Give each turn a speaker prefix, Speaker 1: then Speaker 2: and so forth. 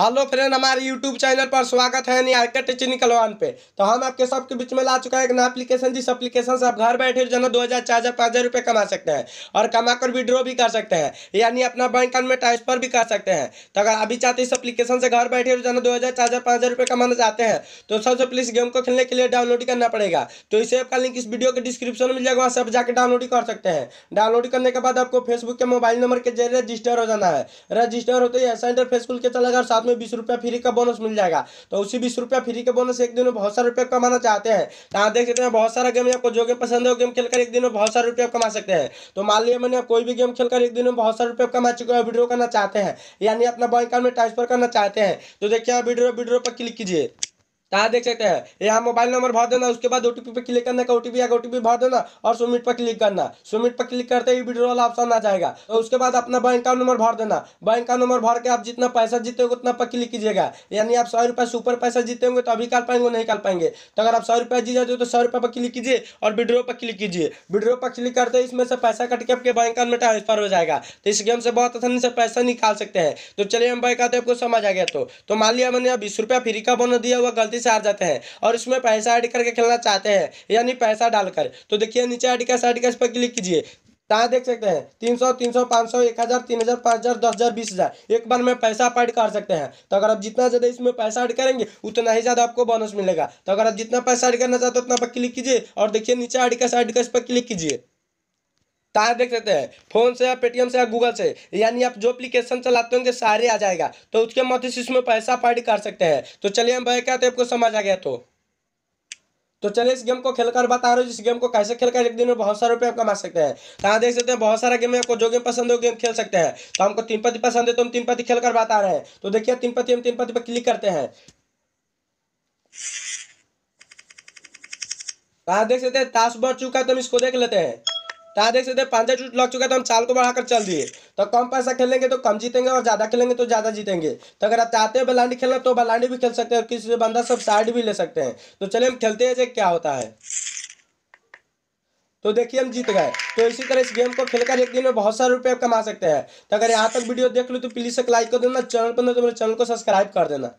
Speaker 1: hello friend हमारे YouTube channel पर स्वागत है नियार्का टेक्निकल वन पे तो हम आपके सबके बीच में ला चुका है एक ना एप्लीकेशन जिस एप्लीकेशन से आप घर बैठे जो है दो हज़ार चार हज़ार पाँच हज़ार रुपये कमा सकते हैं और कमा कर विड्रॉ भी कर सकते हैं यानी अपना बैंक अकाउंट में ट्रांसफर भी कर सकते हैं तो अगर अभी चाहते इस अप्लीकेशन से घर बैठे जो है दो हज़ार चार हज़ार पाँच हज़ार रुपये कमाना चाहते हैं तो सबसे प्लीज़ गेम को खेलने के लिए डाउनलोड करना पड़ेगा तो इस ऐप का लिंक इस वीडियो के डिस्क्रिप्शन में मिल जाएगा वहाँ से जाकर डाउनलोड कर सकते हैं डाउनलोड करने के बाद आपको फेसबुक के मोबाइल नंबर के जरिए रजिस्टर हो जाना है रजिस्टर होते ही सेंटर फेसबुक के चलेगा और साथ साथ में बीस रुपया फ्री का बोनस मिल जाएगा तो उसी बीस रुपया फ्री का बोनस एक दिन में बहुत सारे रुपया कमाना चाहते हैं तो यहाँ देख सकते हैं बहुत सारा गेम आपको जो गेम पसंद है वो गेम खेलकर एक दिन में बहुत सारे रुपया कमा सकते हैं तो मान लिया मैंने कोई भी गेम खेलकर एक दिन में बहुत सारे रुपया कमा चुके हैं वीडियो करना चाहते हैं यानी अपना बैंक अकाउंट में ट्रांसफर करना चाहते हैं तो देखिए वीडियो वीडियो पर क्लिक कीजिए कहा देख सकते हैं यहाँ मोबाइल नंबर भर देना उसके बाद ओटीपी पे क्लिक करना का ओटीपी या ओटीपी भर देना और सबमिट पर क्लिक करना सबमिट पर क्लिक करते ही वीडियो वाला ऑप्शन आ जाएगा तो उसके बाद अपना बैंक का नंबर भर देना बैंक का नंबर भर के आप जितना पैसा हो उतना पर क्लिक कीजिएगा यानी आप सौ रुपये सुपर पैसा जीते होंगे तो अभी कर पाएंगे नहीं कर पाएंगे तो अगर आप सौ रुपये जीत जाते हो तो सौ रुपये पर क्लिक कीजिए और विड्रो पर क्लिक कीजिए विड्रो पर क्लिक करते ही इसमें से पैसा कट के आपके बैंक अकाउंट में ट्रांसफर हो जाएगा तो इस गेम से बहुत आसानी से पैसा निकाल सकते हैं तो चलिए हम बैंक आते आपको समझ आ गया तो, तो मान लिया मैंने बीस रुपया फ्री का बोनस दिया हुआ गलती छाती से हार जाते हैं और इसमें पैसा ऐड करके खेलना चाहते हैं यानी पैसा डालकर तो देखिए नीचे आर्टिकल्स आर्टिकल्स पर क्लिक कीजिए कहाँ देख सकते हैं तीन सौ तीन सौ पाँच सौ एक हज़ार तीन हज़ार पाँच हज़ार दस हज़ार बीस हज़ार एक बार में पैसा ऐड कर सकते हैं तो अगर आप जितना ज़्यादा इसमें पैसा ऐड करेंगे उतना ही ज़्यादा आपको बोनस मिलेगा तो अगर आप जितना पैसा ऐड करना चाहते हो उतना पर क्लिक कीजिए और देखिए नीचे आर्टिकल्स आर्टिकल्स पर क्लिक कीजिए तो यहाँ देख सकते हैं फोन से या पेटीएम से या गूगल से यानी आप जो अप्लीकेशन चलाते होंगे सारे आ जाएगा तो उसके मध्य से इसमें पैसा पार्टी कर सकते हैं तो चलिए हम भाई क्या आपको समझ आ गया तो तो चलिए इस गेम को खेलकर बता रहे हो इस गेम को कैसे खेलकर एक दिन में बहुत सारे रुपये कमा सकते हैं तो यहाँ देख सकते हैं बहुत सारा गेम है आपको जो गेम पसंद हो गेम खेल सकते हैं तो हमको तीन पति पसंद है तो हम तीन पति खेलकर बता रहे हैं तो देखिए तीन पति हम तीन पति पर क्लिक करते हैं तो यहाँ देख सकते हैं ताश बढ़ चुका है तो हम इसको देख लेते हैं तो आप देख सकते हैं पांच लग चुका है तो हम चाल को बढ़ाकर चल दिए तो कम पैसा खेलेंगे तो कम जीतेंगे और ज़्यादा खेलेंगे तो ज़्यादा जीतेंगे तो अगर आप चाहते हैं बलांडी खेलना तो बलांडी भी खेल सकते हैं और किसी बंदा सब साइड भी ले सकते हैं तो चलिए हम खेलते हैं क्या होता है तो देखिए हम जीत गए तो इसी तरह इस गेम को खेलकर एक दिन में बहुत सारे रुपये कमा सकते हैं तो अगर यहाँ तक वीडियो देख लो तो प्लीज़ एक लाइक कर देना चैनल पर तो मेरे चैनल को सब्सक्राइब कर देना